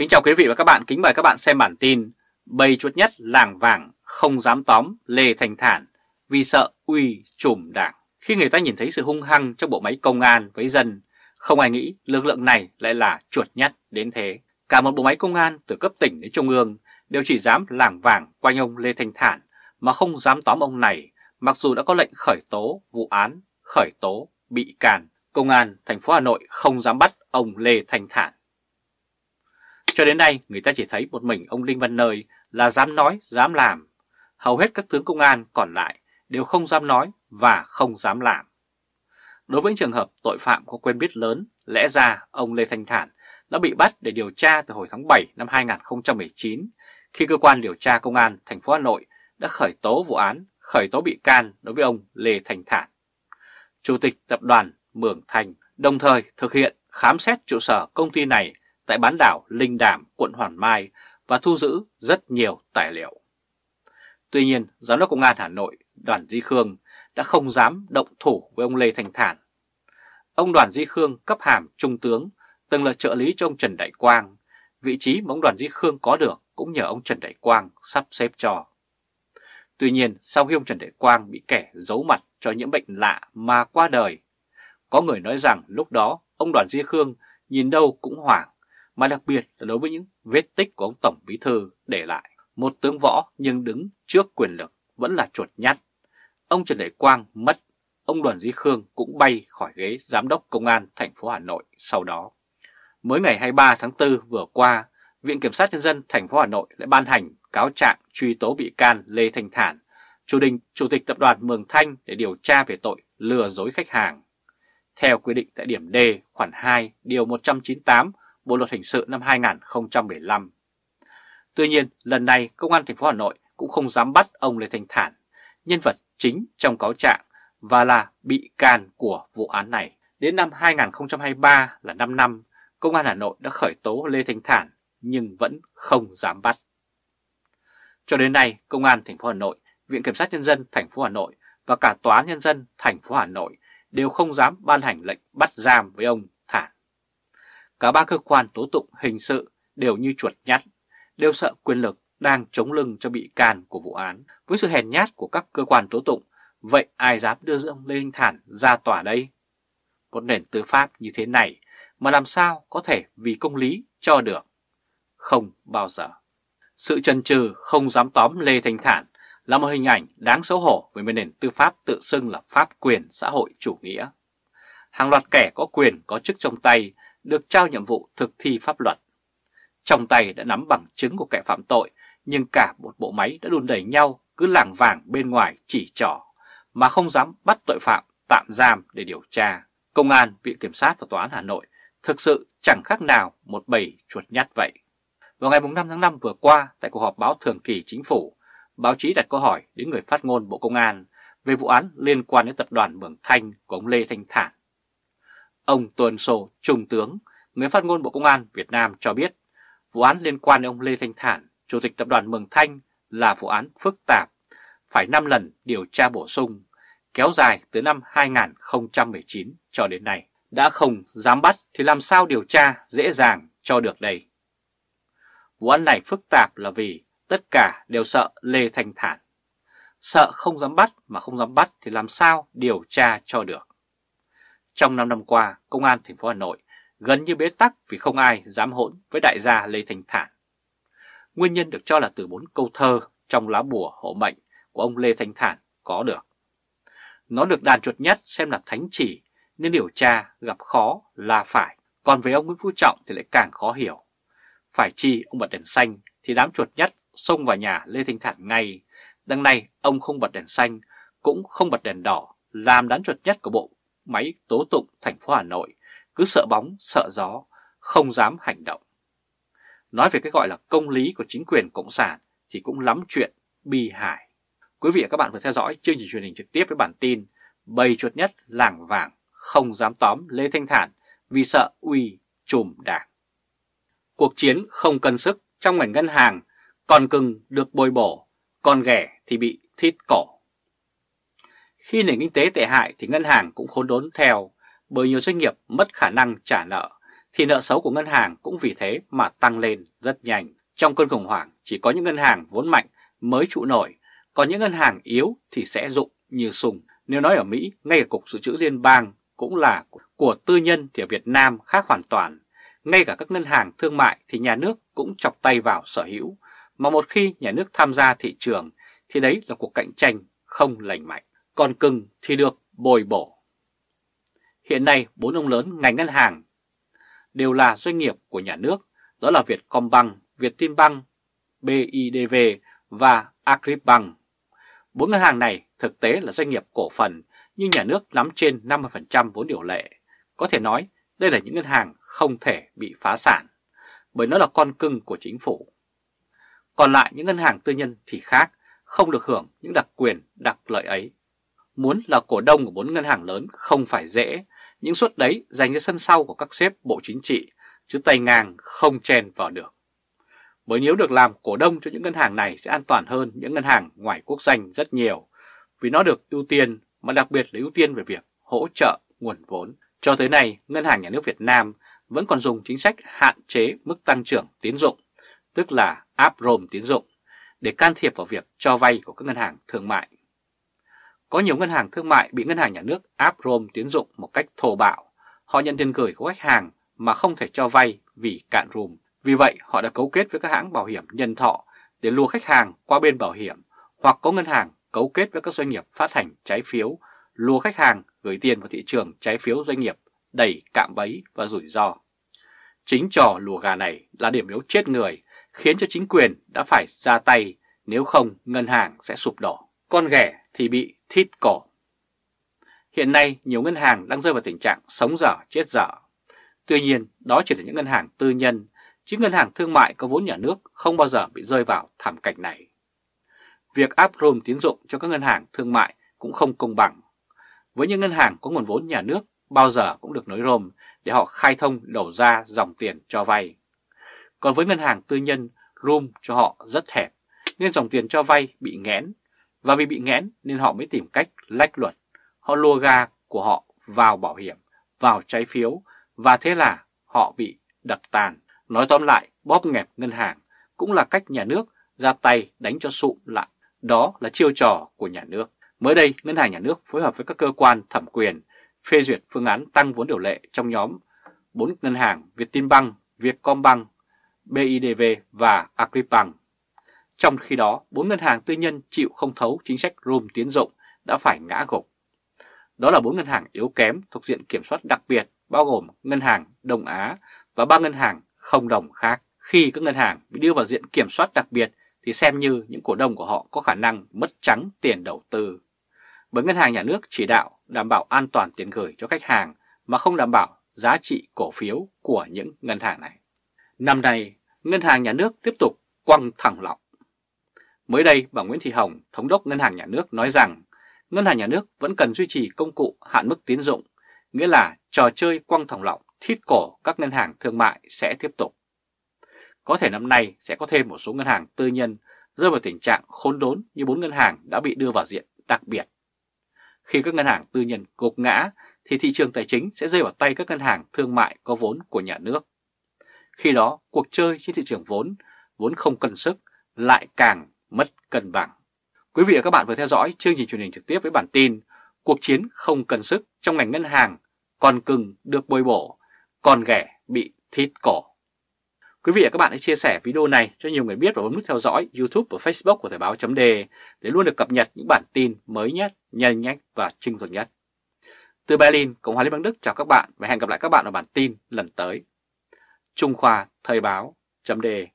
Kính chào quý vị và các bạn, kính mời các bạn xem bản tin Bầy chuột nhất làng vàng không dám tóm Lê Thành Thản vì sợ uy trùm đảng. Khi người ta nhìn thấy sự hung hăng trong bộ máy công an với dân, không ai nghĩ lực lượng này lại là chuột nhất đến thế. Cả một bộ máy công an từ cấp tỉnh đến trung ương đều chỉ dám làng vàng quanh ông Lê thành Thản mà không dám tóm ông này mặc dù đã có lệnh khởi tố vụ án, khởi tố, bị can. Công an thành phố Hà Nội không dám bắt ông Lê thành Thản. Cho đến nay, người ta chỉ thấy một mình ông Đinh Văn Nơi là dám nói, dám làm. Hầu hết các tướng công an còn lại đều không dám nói và không dám làm. Đối với trường hợp tội phạm có quen biết lớn, lẽ ra ông Lê Thanh Thản đã bị bắt để điều tra từ hồi tháng 7 năm 2019 khi cơ quan điều tra công an thành phố Hà Nội đã khởi tố vụ án khởi tố bị can đối với ông Lê Thành Thản, Chủ tịch Tập đoàn Mường Thành, đồng thời thực hiện khám xét trụ sở công ty này tại bán đảo Linh Đàm, quận Hoàn Mai và thu giữ rất nhiều tài liệu. Tuy nhiên, Giám đốc Công an Hà Nội Đoàn Di Khương đã không dám động thủ với ông Lê Thành Thản. Ông Đoàn Di Khương cấp hàm trung tướng, từng là trợ lý cho ông Trần Đại Quang. Vị trí mà ông Đoàn Di Khương có được cũng nhờ ông Trần Đại Quang sắp xếp cho. Tuy nhiên, sau khi ông Trần Đại Quang bị kẻ giấu mặt cho những bệnh lạ mà qua đời, có người nói rằng lúc đó ông Đoàn Di Khương nhìn đâu cũng hoảng mà đặc biệt là đối với những vết tích của ông Tổng Bí Thư để lại. Một tướng võ nhưng đứng trước quyền lực vẫn là chuột nhắt. Ông Trần Đại Quang mất, ông Đoàn Duy Khương cũng bay khỏi ghế Giám đốc Công an thành phố Hà Nội sau đó. Mới ngày 23 tháng 4 vừa qua, Viện Kiểm sát Nhân dân thành phố Hà Nội lại ban hành cáo trạng truy tố bị can Lê Thành Thản, chủ, đình, chủ tịch tập đoàn Mường Thanh để điều tra về tội lừa dối khách hàng. Theo quy định tại điểm D khoản 2 điều 198 Bộ luật hình sự năm 2015. Tuy nhiên, lần này công an thành phố Hà Nội cũng không dám bắt ông Lê Thành Thản, nhân vật chính trong cáo trạng và là bị can của vụ án này. Đến năm 2023 là 5 năm, công an Hà Nội đã khởi tố Lê Thành Thản nhưng vẫn không dám bắt. Cho đến nay, công an thành phố Hà Nội, Viện kiểm sát nhân dân thành phố Hà Nội và cả tòa án nhân dân thành phố Hà Nội đều không dám ban hành lệnh bắt giam với ông Cả ba cơ quan tố tụng hình sự đều như chuột nhắt, đều sợ quyền lực đang chống lưng cho bị can của vụ án. Với sự hèn nhát của các cơ quan tố tụng, vậy ai dám đưa ông Lê Anh Thản ra tòa đây? Một nền tư pháp như thế này mà làm sao có thể vì công lý cho được? Không bao giờ. Sự trần chừ không dám tóm Lê Thanh Thản là một hình ảnh đáng xấu hổ với một nền tư pháp tự xưng là pháp quyền xã hội chủ nghĩa. Hàng loạt kẻ có quyền có chức trong tay được trao nhiệm vụ thực thi pháp luật. Trong tay đã nắm bằng chứng của kẻ phạm tội, nhưng cả một bộ máy đã đùn đẩy nhau cứ lảng vàng bên ngoài chỉ trỏ, mà không dám bắt tội phạm tạm giam để điều tra. Công an, Viện Kiểm sát và Tòa án Hà Nội thực sự chẳng khác nào một bầy chuột nhắt vậy. Vào ngày 5 tháng 5 vừa qua, tại cuộc họp báo thường kỳ chính phủ, báo chí đặt câu hỏi đến người phát ngôn Bộ Công an về vụ án liên quan đến tập đoàn Mường Thanh của ông Lê Thanh Thản Ông Tuần Sổ Trung tướng, người phát ngôn Bộ Công an Việt Nam cho biết vụ án liên quan đến ông Lê Thanh Thản, Chủ tịch Tập đoàn Mường Thanh là vụ án phức tạp, phải 5 lần điều tra bổ sung, kéo dài từ năm 2019 cho đến nay. Đã không dám bắt thì làm sao điều tra dễ dàng cho được đây. Vụ án này phức tạp là vì tất cả đều sợ Lê Thanh Thản. Sợ không dám bắt mà không dám bắt thì làm sao điều tra cho được. Trong 5 năm qua, Công an thành phố Hà Nội gần như bế tắc vì không ai dám hỗn với đại gia Lê Thành Thản. Nguyên nhân được cho là từ bốn câu thơ trong lá bùa hộ mệnh của ông Lê Thành Thản có được. Nó được đàn chuột nhất xem là thánh chỉ nên điều tra gặp khó là phải. Còn với ông Nguyễn Phú Trọng thì lại càng khó hiểu. Phải chi ông bật đèn xanh thì đám chuột nhất xông vào nhà Lê Thanh Thản ngay. Đằng này ông không bật đèn xanh cũng không bật đèn đỏ làm đám chuột nhất của bộ máy tố tụng thành phố Hà Nội cứ sợ bóng, sợ gió, không dám hành động. Nói về cái gọi là công lý của chính quyền Cộng sản thì cũng lắm chuyện bi hài. Quý vị và các bạn vừa theo dõi chương trình truyền hình trực tiếp với bản tin Bầy chuột nhất làng vàng không dám tóm Lê Thanh Thản vì sợ uy trùm đảng. Cuộc chiến không cân sức trong ngành ngân hàng, còn cưng được bồi bổ, còn ghẻ thì bị thít cổ. Khi nền kinh tế tệ hại thì ngân hàng cũng khốn đốn theo, bởi nhiều doanh nghiệp mất khả năng trả nợ, thì nợ xấu của ngân hàng cũng vì thế mà tăng lên rất nhanh. Trong cơn khủng hoảng, chỉ có những ngân hàng vốn mạnh mới trụ nổi, còn những ngân hàng yếu thì sẽ dụng như sùng. Nếu nói ở Mỹ, ngay cả Cục Dự trữ Liên bang cũng là của tư nhân thì ở Việt Nam khác hoàn toàn. Ngay cả các ngân hàng thương mại thì nhà nước cũng chọc tay vào sở hữu, mà một khi nhà nước tham gia thị trường thì đấy là cuộc cạnh tranh không lành mạnh còn cưng thì được bồi bổ. Hiện nay bốn ông lớn ngành ngân hàng đều là doanh nghiệp của nhà nước, đó là Vietcombank, Vietinbank, BIDV và Agribank. Bốn ngân hàng này thực tế là doanh nghiệp cổ phần nhưng nhà nước nắm trên 50% vốn điều lệ. Có thể nói đây là những ngân hàng không thể bị phá sản bởi nó là con cưng của chính phủ. Còn lại những ngân hàng tư nhân thì khác, không được hưởng những đặc quyền, đặc lợi ấy muốn là cổ đông của bốn ngân hàng lớn không phải dễ, những suất đấy dành cho sân sau của các xếp Bộ Chính trị, chứ tay ngang không chèn vào được. Bởi nếu được làm cổ đông cho những ngân hàng này sẽ an toàn hơn những ngân hàng ngoài quốc danh rất nhiều, vì nó được ưu tiên mà đặc biệt là ưu tiên về việc hỗ trợ nguồn vốn. Cho tới nay, Ngân hàng Nhà nước Việt Nam vẫn còn dùng chính sách hạn chế mức tăng trưởng tín dụng, tức là áp rồm tín dụng, để can thiệp vào việc cho vay của các ngân hàng thương mại có nhiều ngân hàng thương mại bị ngân hàng nhà nước áp rôm tiến dụng một cách thô bạo. Họ nhận tiền gửi của khách hàng mà không thể cho vay vì cạn rùm. Vì vậy, họ đã cấu kết với các hãng bảo hiểm nhân thọ để lùa khách hàng qua bên bảo hiểm hoặc có ngân hàng cấu kết với các doanh nghiệp phát hành trái phiếu, lùa khách hàng gửi tiền vào thị trường trái phiếu doanh nghiệp đẩy cạm bẫy và rủi ro. Chính trò lùa gà này là điểm yếu chết người, khiến cho chính quyền đã phải ra tay, nếu không ngân hàng sẽ sụp đổ. Con ghẻ thì bị thít cổ. Hiện nay, nhiều ngân hàng đang rơi vào tình trạng sống dở, chết dở. Tuy nhiên, đó chỉ là những ngân hàng tư nhân, chứ ngân hàng thương mại có vốn nhà nước không bao giờ bị rơi vào thảm cảnh này. Việc áp rôm tín dụng cho các ngân hàng thương mại cũng không công bằng. Với những ngân hàng có nguồn vốn nhà nước, bao giờ cũng được nối rôm để họ khai thông đầu ra dòng tiền cho vay. Còn với ngân hàng tư nhân, room cho họ rất hẹp, nên dòng tiền cho vay bị nghẽn và vì bị nghẽn nên họ mới tìm cách lách luật. Họ lùa ga của họ vào bảo hiểm, vào trái phiếu và thế là họ bị đập tàn. Nói tóm lại, bóp nghẹp ngân hàng cũng là cách nhà nước ra tay đánh cho sụm lại. Đó là chiêu trò của nhà nước. Mới đây, Ngân hàng Nhà nước phối hợp với các cơ quan thẩm quyền phê duyệt phương án tăng vốn điều lệ trong nhóm 4 ngân hàng Vietinbank, Vietcombank, BIDV và Agribank. Trong khi đó, bốn ngân hàng tư nhân chịu không thấu chính sách room tiến dụng đã phải ngã gục. Đó là bốn ngân hàng yếu kém thuộc diện kiểm soát đặc biệt bao gồm Ngân hàng Đông Á và ba ngân hàng không đồng khác. Khi các ngân hàng bị đưa vào diện kiểm soát đặc biệt thì xem như những cổ đông của họ có khả năng mất trắng tiền đầu tư. Bởi ngân hàng nhà nước chỉ đạo đảm bảo an toàn tiền gửi cho khách hàng mà không đảm bảo giá trị cổ phiếu của những ngân hàng này. Năm nay, ngân hàng nhà nước tiếp tục quăng thẳng lọng. Mới đây, bà Nguyễn Thị Hồng, Thống đốc Ngân hàng Nhà nước nói rằng Ngân hàng Nhà nước vẫn cần duy trì công cụ hạn mức tín dụng, nghĩa là trò chơi quăng thòng lọng thít cổ các ngân hàng thương mại sẽ tiếp tục. Có thể năm nay sẽ có thêm một số ngân hàng tư nhân rơi vào tình trạng khốn đốn như bốn ngân hàng đã bị đưa vào diện đặc biệt. Khi các ngân hàng tư nhân gục ngã thì thị trường tài chính sẽ rơi vào tay các ngân hàng thương mại có vốn của nhà nước. Khi đó, cuộc chơi trên thị trường vốn, vốn không cần sức, lại càng mất cân bằng. Quý vị và các bạn vừa theo dõi chương trình truyền hình trực tiếp với bản tin Cuộc chiến không cần sức trong ngành ngân hàng, còn cưng được bồi bổ, còn ghẻ bị thít cổ. Quý vị và các bạn hãy chia sẻ video này cho nhiều người biết và bấm nút theo dõi YouTube và Facebook của Thời báo chấm để luôn được cập nhật những bản tin mới nhất, nhanh nhất và trinh thuật nhất. Từ Berlin, Cộng hòa Liên bang Đức chào các bạn và hẹn gặp lại các bạn ở bản tin lần tới. Trung Khoa Thời báo chấm đề